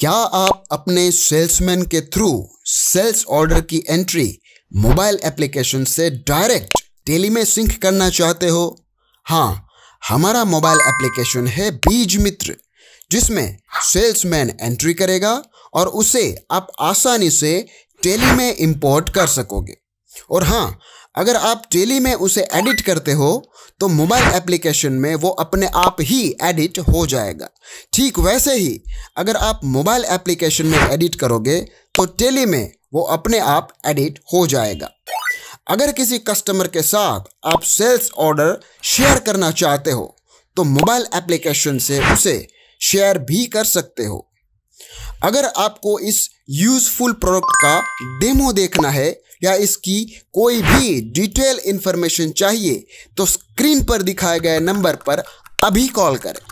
क्या आप अपने सेल्समैन के थ्रू सेल्स ऑर्डर की एंट्री मोबाइल एप्लीकेशन से डायरेक्ट टेली में सिंक करना चाहते हो हाँ हमारा मोबाइल एप्लीकेशन है बीज मित्र जिसमें सेल्समैन एंट्री करेगा और उसे आप आसानी से टेली में इंपोर्ट कर सकोगे और हाँ अगर आप टेली में उसे एडिट करते हो तो मोबाइल एप्लीकेशन में वो अपने आप ही एडिट हो जाएगा ठीक वैसे ही अगर आप मोबाइल एप्लीकेशन में एडिट करोगे तो टेली में वो अपने आप एडिट हो जाएगा अगर किसी कस्टमर के साथ आप सेल्स ऑर्डर शेयर करना चाहते हो तो मोबाइल एप्लीकेशन से उसे शेयर भी कर सकते हो अगर आपको इस यूजफुल प्रोडक्ट का डेमो देखना है या इसकी कोई भी डिटेल इंफॉर्मेशन चाहिए तो स्क्रीन पर दिखाए गए नंबर पर अभी कॉल करें